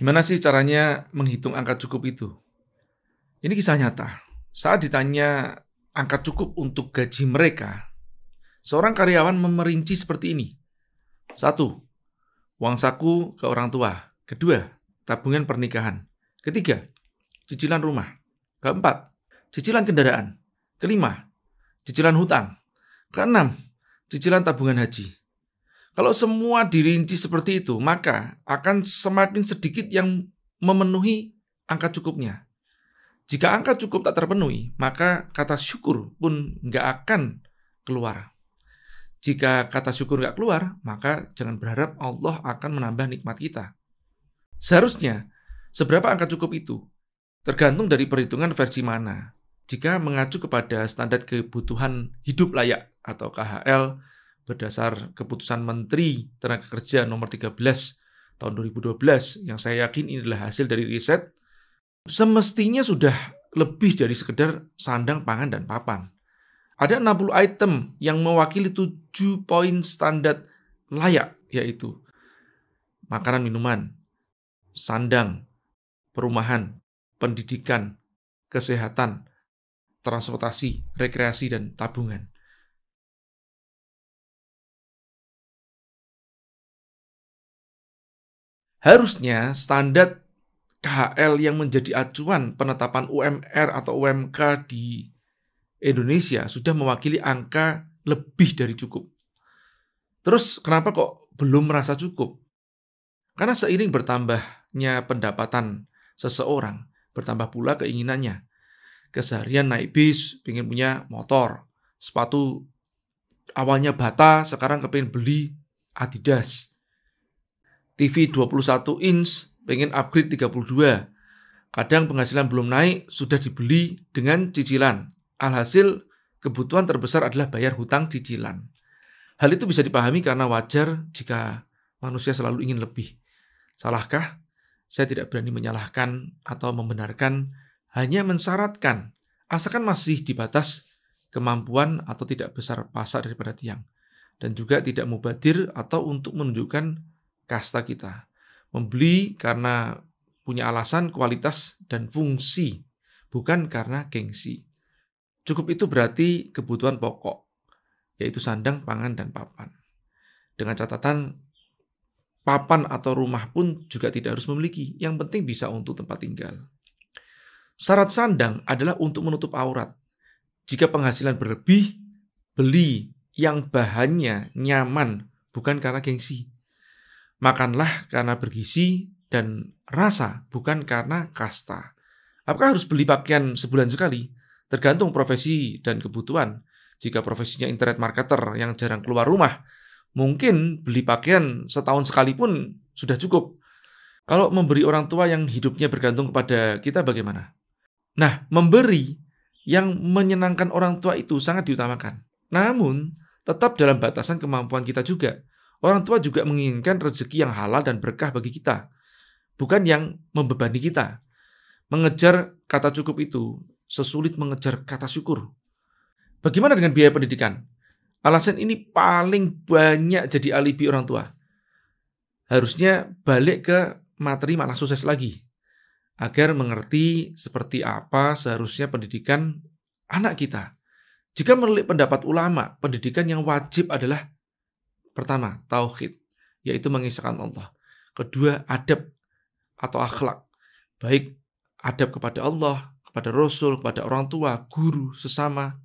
Gimana sih caranya menghitung angka cukup itu? Ini kisah nyata. Saat ditanya angka cukup untuk gaji mereka, seorang karyawan memerinci seperti ini. Satu, uang saku ke orang tua. Kedua, tabungan pernikahan. Ketiga, cicilan rumah. Keempat, cicilan kendaraan. Kelima, cicilan hutang. Keenam, cicilan tabungan haji. Kalau semua dirinci seperti itu, maka akan semakin sedikit yang memenuhi angka cukupnya. Jika angka cukup tak terpenuhi, maka kata syukur pun nggak akan keluar. Jika kata syukur nggak keluar, maka jangan berharap Allah akan menambah nikmat kita. Seharusnya, seberapa angka cukup itu? Tergantung dari perhitungan versi mana. Jika mengacu kepada standar kebutuhan hidup layak atau KHL, berdasar keputusan Menteri Tenaga Kerja nomor 13 tahun 2012 yang saya yakin ini adalah hasil dari riset semestinya sudah lebih dari sekedar sandang pangan dan papan. Ada 60 item yang mewakili 7 poin standar layak yaitu makanan minuman, sandang, perumahan, pendidikan, kesehatan, transportasi, rekreasi dan tabungan. Harusnya standar KHL yang menjadi acuan penetapan UMR atau UMK di Indonesia sudah mewakili angka lebih dari cukup. Terus kenapa kok belum merasa cukup? Karena seiring bertambahnya pendapatan seseorang, bertambah pula keinginannya. Keseharian naik bis, ingin punya motor, sepatu awalnya bata, sekarang kepingin beli Adidas. TV 21 inch pengen upgrade 32. Kadang penghasilan belum naik, sudah dibeli dengan cicilan. Alhasil, kebutuhan terbesar adalah bayar hutang cicilan. Hal itu bisa dipahami karena wajar jika manusia selalu ingin lebih. Salahkah? Saya tidak berani menyalahkan atau membenarkan, hanya mensyaratkan, asalkan masih dibatas kemampuan atau tidak besar pasak daripada tiang. Dan juga tidak mubadir atau untuk menunjukkan kasta kita. Membeli karena punya alasan, kualitas, dan fungsi, bukan karena gengsi. Cukup itu berarti kebutuhan pokok, yaitu sandang, pangan, dan papan. Dengan catatan, papan atau rumah pun juga tidak harus memiliki, yang penting bisa untuk tempat tinggal. Syarat sandang adalah untuk menutup aurat. Jika penghasilan berlebih, beli yang bahannya nyaman, bukan karena gengsi. Makanlah karena bergizi dan rasa, bukan karena kasta. Apakah harus beli pakaian sebulan sekali? Tergantung profesi dan kebutuhan. Jika profesinya internet marketer yang jarang keluar rumah, mungkin beli pakaian setahun sekali pun sudah cukup. Kalau memberi orang tua yang hidupnya bergantung kepada kita bagaimana? Nah, memberi yang menyenangkan orang tua itu sangat diutamakan. Namun, tetap dalam batasan kemampuan kita juga. Orang tua juga menginginkan rezeki yang halal dan berkah bagi kita, bukan yang membebani kita. Mengejar kata cukup itu sesulit mengejar kata syukur. Bagaimana dengan biaya pendidikan? Alasan ini paling banyak jadi alibi orang tua. Harusnya balik ke materi malah sukses lagi. Agar mengerti seperti apa seharusnya pendidikan anak kita. Jika melalui pendapat ulama, pendidikan yang wajib adalah Pertama, tauhid, yaitu mengisahkan Allah. Kedua, adab atau akhlak. Baik adab kepada Allah, kepada Rasul, kepada orang tua, guru, sesama.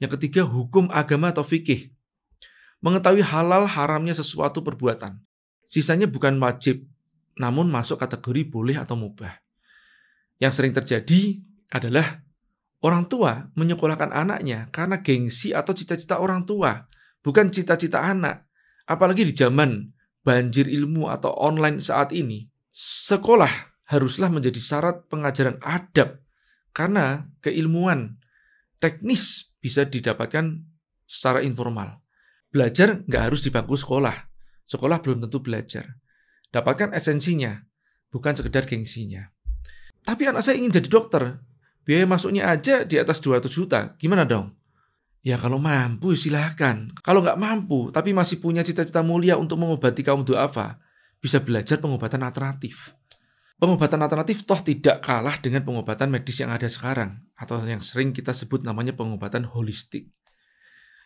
Yang ketiga, hukum agama atau fikih. Mengetahui halal haramnya sesuatu perbuatan. Sisanya bukan wajib, namun masuk kategori boleh atau mubah. Yang sering terjadi adalah orang tua menyekolahkan anaknya karena gengsi atau cita-cita orang tua, bukan cita-cita anak. Apalagi di zaman banjir ilmu atau online saat ini, sekolah haruslah menjadi syarat pengajaran adab karena keilmuan teknis bisa didapatkan secara informal. Belajar nggak harus di bangku sekolah. Sekolah belum tentu belajar. Dapatkan esensinya, bukan sekedar gengsinya. Tapi anak saya ingin jadi dokter. Biaya masuknya aja di atas 200 juta. Gimana dong? Ya kalau mampu silahkan. Kalau nggak mampu, tapi masih punya cita-cita mulia untuk mengobati kaum du'afa, bisa belajar pengobatan alternatif. Pengobatan alternatif toh tidak kalah dengan pengobatan medis yang ada sekarang atau yang sering kita sebut namanya pengobatan holistik.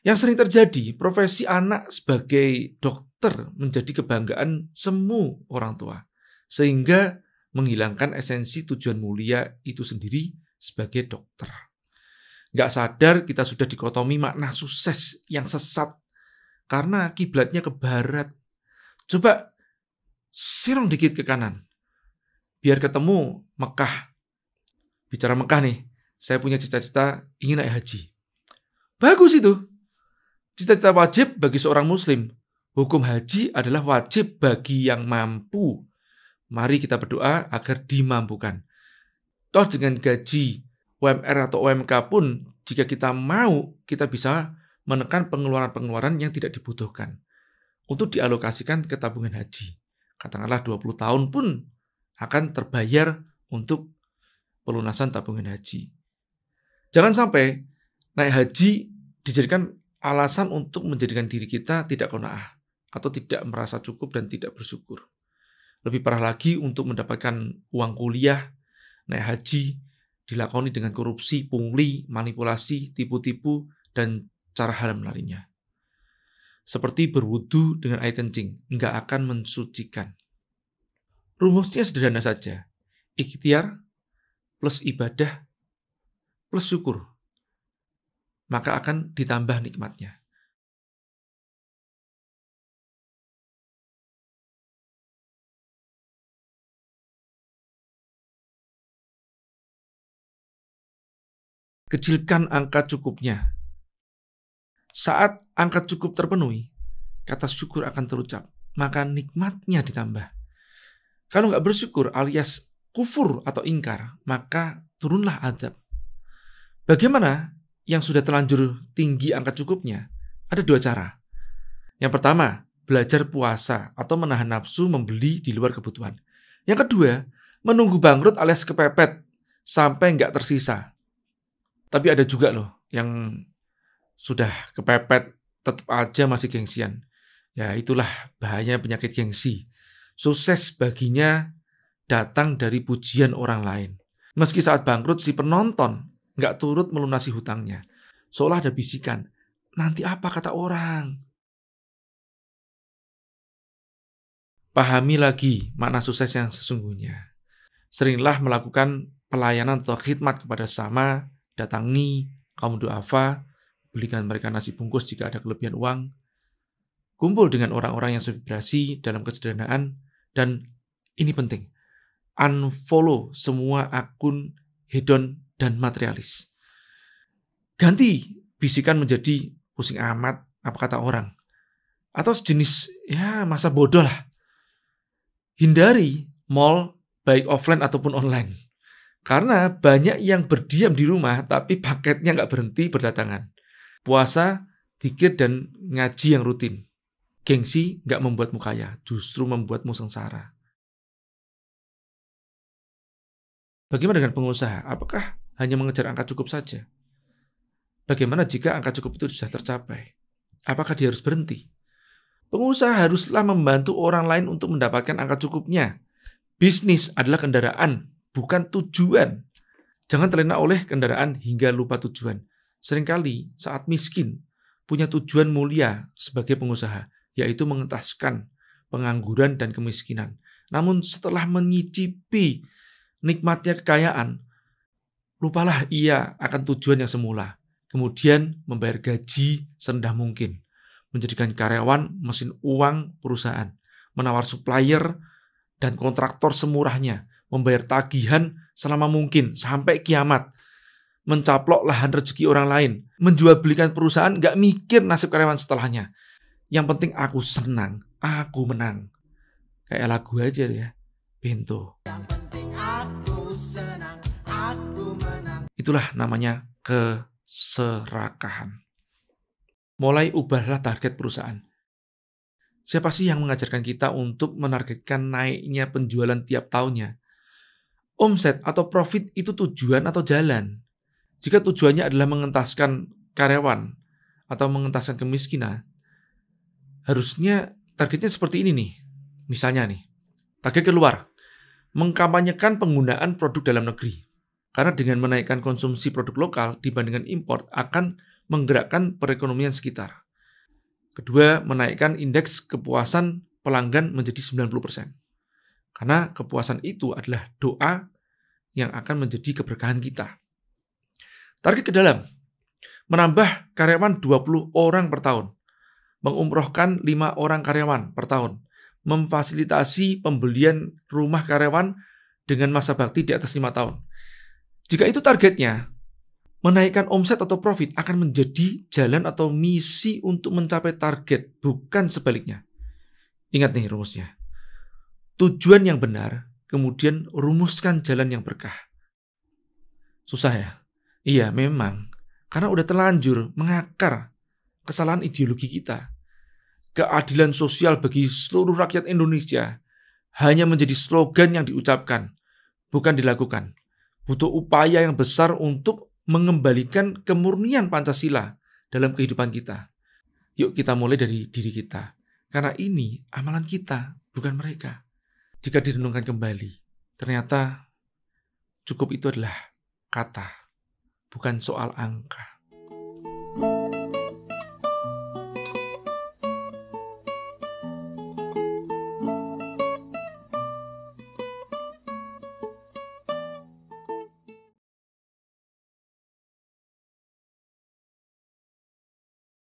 Yang sering terjadi, profesi anak sebagai dokter menjadi kebanggaan semua orang tua. Sehingga menghilangkan esensi tujuan mulia itu sendiri sebagai dokter nggak sadar kita sudah dikotomi makna sukses yang sesat karena kiblatnya ke barat. Coba sirong dikit ke kanan. Biar ketemu Mekah. Bicara Mekah nih, saya punya cita-cita ingin naik haji. Bagus itu. Cita-cita wajib bagi seorang muslim. Hukum haji adalah wajib bagi yang mampu. Mari kita berdoa agar dimampukan. Toh dengan gaji UMR atau UMK pun jika kita mau kita bisa menekan pengeluaran-pengeluaran yang tidak dibutuhkan untuk dialokasikan ke tabungan haji. Katakanlah 20 tahun pun akan terbayar untuk pelunasan tabungan haji. Jangan sampai naik haji dijadikan alasan untuk menjadikan diri kita tidak kona'ah atau tidak merasa cukup dan tidak bersyukur. Lebih parah lagi untuk mendapatkan uang kuliah, naik haji, dilakoni dengan korupsi, pungli, manipulasi, tipu-tipu, dan cara haram lainnya. Seperti berwudu dengan air kencing, nggak akan mensucikan. Rumusnya sederhana saja. Ikhtiar plus ibadah plus syukur. Maka akan ditambah nikmatnya. kecilkan angka cukupnya. Saat angka cukup terpenuhi, kata syukur akan terucap, maka nikmatnya ditambah. Kalau nggak bersyukur alias kufur atau ingkar, maka turunlah adab. Bagaimana yang sudah terlanjur tinggi angka cukupnya? Ada dua cara. Yang pertama, belajar puasa atau menahan nafsu membeli di luar kebutuhan. Yang kedua, menunggu bangkrut alias kepepet sampai nggak tersisa. Tapi ada juga loh yang sudah kepepet tetap aja masih gengsian. Ya itulah bahaya penyakit gengsi. Sukses baginya datang dari pujian orang lain. Meski saat bangkrut si penonton nggak turut melunasi hutangnya. Seolah ada bisikan, nanti apa kata orang? Pahami lagi makna sukses yang sesungguhnya. Seringlah melakukan pelayanan atau khidmat kepada sama datangi kaum duafa, belikan mereka nasi bungkus jika ada kelebihan uang, kumpul dengan orang-orang yang sevibrasi dalam kesederhanaan, dan ini penting, unfollow semua akun hedon dan materialis. Ganti bisikan menjadi pusing amat apa kata orang. Atau sejenis ya masa bodoh lah. Hindari mall baik offline ataupun online. Karena banyak yang berdiam di rumah tapi paketnya nggak berhenti berdatangan. Puasa, dikir, dan ngaji yang rutin. Gengsi nggak membuatmu kaya, justru membuatmu sengsara. Bagaimana dengan pengusaha? Apakah hanya mengejar angka cukup saja? Bagaimana jika angka cukup itu sudah tercapai? Apakah dia harus berhenti? Pengusaha haruslah membantu orang lain untuk mendapatkan angka cukupnya. Bisnis adalah kendaraan, bukan tujuan. Jangan terlena oleh kendaraan hingga lupa tujuan. Seringkali saat miskin punya tujuan mulia sebagai pengusaha, yaitu mengentaskan pengangguran dan kemiskinan. Namun setelah menyicipi nikmatnya kekayaan, lupalah ia akan tujuan yang semula. Kemudian membayar gaji serendah mungkin, menjadikan karyawan mesin uang perusahaan, menawar supplier dan kontraktor semurahnya, membayar tagihan selama mungkin sampai kiamat, mencaplok lahan rezeki orang lain, menjual belikan perusahaan, nggak mikir nasib karyawan setelahnya. Yang penting aku senang, aku menang. Kayak lagu aja ya, pintu Itulah namanya keserakahan. Mulai ubahlah target perusahaan. Siapa sih yang mengajarkan kita untuk menargetkan naiknya penjualan tiap tahunnya? omset atau profit itu tujuan atau jalan. Jika tujuannya adalah mengentaskan karyawan atau mengentaskan kemiskinan, harusnya targetnya seperti ini nih. Misalnya nih, target keluar, mengkampanyekan penggunaan produk dalam negeri. Karena dengan menaikkan konsumsi produk lokal dibandingkan import akan menggerakkan perekonomian sekitar. Kedua, menaikkan indeks kepuasan pelanggan menjadi 90%. Karena kepuasan itu adalah doa yang akan menjadi keberkahan kita. Target ke dalam, menambah karyawan 20 orang per tahun, mengumrohkan 5 orang karyawan per tahun, memfasilitasi pembelian rumah karyawan dengan masa bakti di atas lima tahun. Jika itu targetnya, menaikkan omset atau profit akan menjadi jalan atau misi untuk mencapai target, bukan sebaliknya. Ingat nih rumusnya tujuan yang benar, kemudian rumuskan jalan yang berkah. Susah ya? Iya, memang. Karena udah terlanjur mengakar kesalahan ideologi kita. Keadilan sosial bagi seluruh rakyat Indonesia hanya menjadi slogan yang diucapkan, bukan dilakukan. Butuh upaya yang besar untuk mengembalikan kemurnian Pancasila dalam kehidupan kita. Yuk kita mulai dari diri kita. Karena ini amalan kita, bukan mereka jika direnungkan kembali, ternyata cukup itu adalah kata, bukan soal angka. thank you